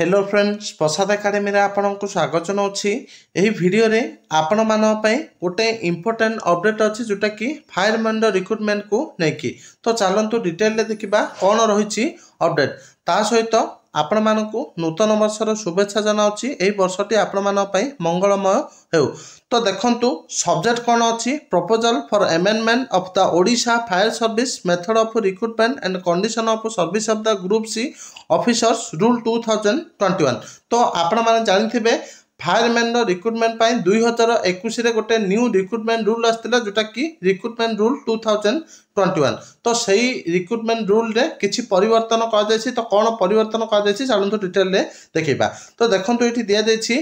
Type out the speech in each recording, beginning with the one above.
Hello friends ପ୍ରସାଦ ଏକାଡେମୀରେ ଆପଣଙ୍କୁ ସ୍ୱାଗତ ଜଣାଉଛି ଏହି ଭିଡ଼ିଓରେ ଆପଣମାନଙ୍କ ପାଇଁ ଗୋଟେ ଇମ୍ପୋର୍ଟାଣ୍ଟ ଅପଡ଼େଟ୍ ଅଛି ଯେଉଁଟାକି ଫାୟାରମ୍ୟାନ୍ର ରିକ୍ରୁଟମେଣ୍ଟକୁ ନେଇକି ତ ଚାଲନ୍ତୁ ଡିଟେଲରେ ଦେଖିବା କ'ଣ ରହିଛି ଅପଡ଼େଟ୍ ତା ସହିତ ଆପଣମାନଙ୍କୁ ନୂତନ ବର୍ଷର ଶୁଭେଚ୍ଛା ଜଣାଉଛି ଏହି ବର୍ଷଟି ଆପଣମାନଙ୍କ ପାଇଁ ମଙ୍ଗଳମୟ ହେଉ ତ ଦେଖନ୍ତୁ ସବଜେକ୍ଟ କ'ଣ ଅଛି proposal for amendment of the Odisha fire service method of recruitment and condition of service of the group C officers rule two thousand twenty one ତ ଆପଣମାନେ ଜାଣିଥିବେ ଫାୟାରମ୍ୟାନ୍ର ରିକ୍ରୁଟମେଣ୍ଟ ପାଇଁ ଦୁଇ ହଜାର ଏକୋଇଶରେ ଗୋଟେ ନ୍ୟୁ ରିକ୍ରୁଟମେଣ୍ଟ ରୁଲ୍ ଆସିଥିଲା ଯେଉଁଟାକି recruitment rule two thousand twenty one ତ ସେଇ ରିକ୍ରୁଟମେଣ୍ଟ ରୁଲ୍ରେ କିଛି ପରିବର୍ତ୍ତନ କରାଯାଇଛି ତ କ'ଣ ପରିବର୍ତ୍ତନ କରାଯାଇଛି ଚାଲନ୍ତୁ ଡିଟେଲ୍ରେ ଦେଖିବା ତ ଦେଖନ୍ତୁ ଏଠି ଦିଆଯାଇଛି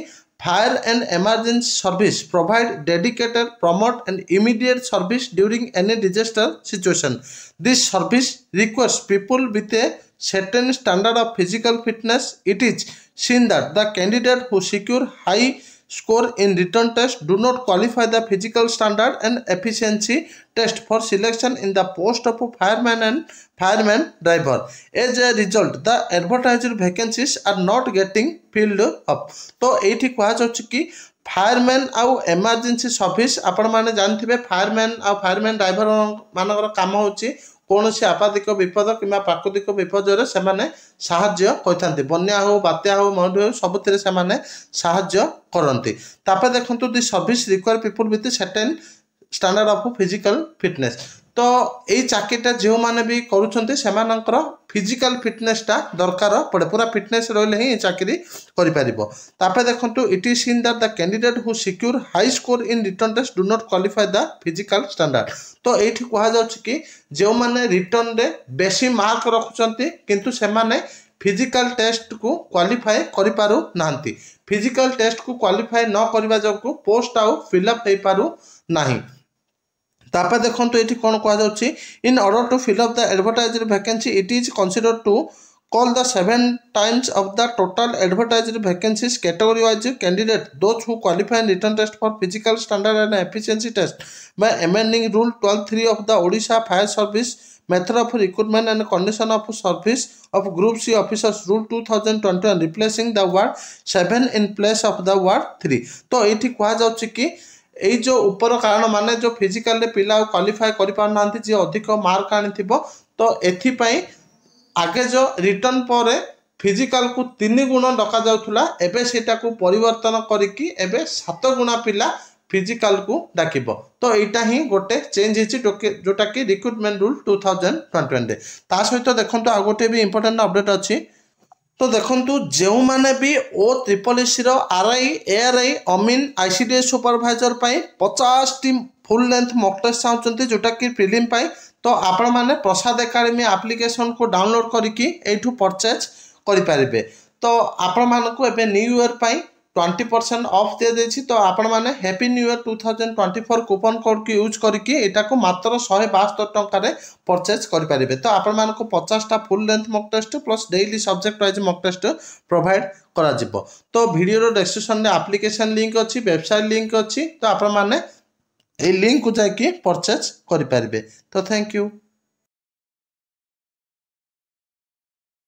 fire and emergency service provide dedicated promote and immediate service during any disaster situation this service requires people with a certain standard of physical fitness, it is seen that the candidate who secure high score in written test do not qualify the physical standard and efficiency test for selection in the post of fireman and fireman driver. As a result, the advertised vacancies are not getting filled up. तो एठी कुहा जाउछि कि fireman আউ emergency service আপনার জানিবে fireman আউ fireman driver মানকর কাম হচ্ছে କୌଣସି ଆପାତିକ ବିପଦ କିମ୍ବା ପ୍ରାକୃତିକ ବିପର୍ଯ୍ୟୟରେ ସେମାନେ ସାହାଯ୍ୟ କରିଥାନ୍ତି ବନ୍ୟା ହେଉ ବାତ୍ୟା ହେଉ ମରୁଡ଼ି ହେଉ ସବୁଥିରେ ସେମାନେ ସାହାଯ୍ୟ କରନ୍ତି ତାପରେ ଦେଖନ୍ତୁ the service require people with certain standard of physical fitness ତ ଏଇ ଚାକିରିଟା ଯେଉଁମାନେ ବି କରୁଛନ୍ତି ସେମାନଙ୍କର ଫିଜିକାଲ୍ ଫିଟନେସ୍ଟା ଦରକାର ପଡ଼େ ପୁରା ଫିଟନେସ୍ ରହିଲେ ହିଁ ଏ ଚାକିରି କରିପାରିବ ତାପରେ ଦେଖନ୍ତୁ it is seen that the candidate who secure high score in written test do not qualify the physical standard ତ ଏଇଠି କୁହାଯାଉଛି କି ଯେଉଁମାନେ ରିଟର୍ଣ୍ଣରେ ବେଶୀ ମାର୍କ ରଖୁଛନ୍ତି କିନ୍ତୁ ସେମାନେ ଫିଜିକାଲ ଟେଷ୍ଟକୁ କ୍ୱାଲିଫାଏ କରିପାରୁନାହାନ୍ତି ଫିଜିକାଲ୍ ଟେଷ୍ଟକୁ କ୍ୱାଲିଫାଏ ନ କରିବା ଯୋଗୁଁ ପୋଷ୍ଟ ଆଉ ଫିଲ୍ଅପ୍ ହେଇପାରୁନାହିଁ তাপরে দেখুন এটি কোন কোয়া যাচ্ছে in order to fill up the advertised vacancy it is consider to call the seven times of the total advertised vacancies category wise candidate those who qualify written test for physical standard and efficiency test by amending rule twelve three of the Odisha fire service and condition of and of group C of rule two thousand twenty one replacing the word seven in place of the word three তো এটি কোয়া যাচ্ছে কি ଏଇ ଯେଉଁ ଉପର କାରଣ ମାନେ ଯେଉଁ ଫିଜିକାଲରେ ପିଲା ଆଉ କ୍ୱାଲିଫାଏ କରିପାରୁନାହାନ୍ତି ଯିଏ ଅଧିକ ମାର୍କ ଆଣିଥିବ ତ ଏଥିପାଇଁ ଆଗେ ଯେଉଁ ରିଟର୍ଣ୍ଣ ପରେ ଫିଜିକାଲକୁ ତିନି ଗୁଣ ଡକାଯାଉଥିଲା ଏବେ ସେଇଟାକୁ ପରିବର୍ତ୍ତନ କରିକି ଏବେ ସାତ ଗୁଣା ପିଲା ଫିଜିକାଲକୁ ଡାକିବ ତ ଏଇଟା ହିଁ ଗୋଟେ ଚେଞ୍ଜ ହେଇଛି ଯେଉଁଟାକି recruitment rule two thousand twenty ଟ୍ୱେଣ୍ଟିରେ ତା ସହିତ ଦେଖନ୍ତୁ ଆଉ ଗୋଟେ ବି ଇମ୍ପୋର୍ଟାଣ୍ଟ ଅପଡ଼େଟ୍ ଅଛି ତ ଦେଖନ୍ତୁ ଯେଉଁମାନେ ବି ଓ ଟ୍ରିପଲ୍ ସିର ଆର୍ଆଇ ଏଆର୍ଆଇ ଅମିନ୍ I C D S supervisor ପାଇଁ ପଚାଶଟି ଫୁଲ୍ ଲେନ୍ଥ ମକ୍ ଟେଷ୍ଟ ଚାହୁଁଛନ୍ତି ଯେଉଁଟାକି ପ୍ରିଲିମ୍ ପାଇଁ ତ ଆପଣମାନେ ପ୍ରସାଦ ଏକାଡେମୀ ଆପ୍ଲିକେସନ୍କୁ ଡାଉନଲୋଡ଼୍ କରିକି ଏଇଠୁ ପରଚେଜ୍ କରିପାରିବେ ତ ଆପଣମାନଙ୍କୁ ଏବେ ନ୍ୟୁ ଇୟର୍ ପାଇଁ ଟ୍ୱେଣ୍ଟି ପରସେଣ୍ଟ ଅଫ୍ ଦିଆଯାଇଛି ତ ଆପଣମାନେ happy new year two thousand twenty four coupon କୋଡ଼୍କୁ ୟୁଜ୍ କରିକି ଏଟାକୁ ମାତ୍ର ଶହେ ବାସ୍ତରି ଟଙ୍କାରେ ପରଚେଜ୍ କରିପାରିବେ ତ ଆପଣମାନଙ୍କୁ ପଚାଶଟା full length mock test plus daily subject wise mock test provide କରାଯିବ ତ ଭିଡ଼ିଓର ଡେସ୍କ୍ରିପ୍ସନ୍ରେ ଆପ୍ଲିକେସନ୍ ଲିଙ୍କ୍ ଅଛି ୱେବସାଇଟ୍ ଲିଙ୍କ୍ ଅଛି ତ ଆପଣମାନେ ଏଇ ଲିଙ୍କ୍କୁ ଯାଇକି ପରଚେଜ୍ କରିପାରିବେ ତ ଥ୍ୟାଙ୍କ ୟୁ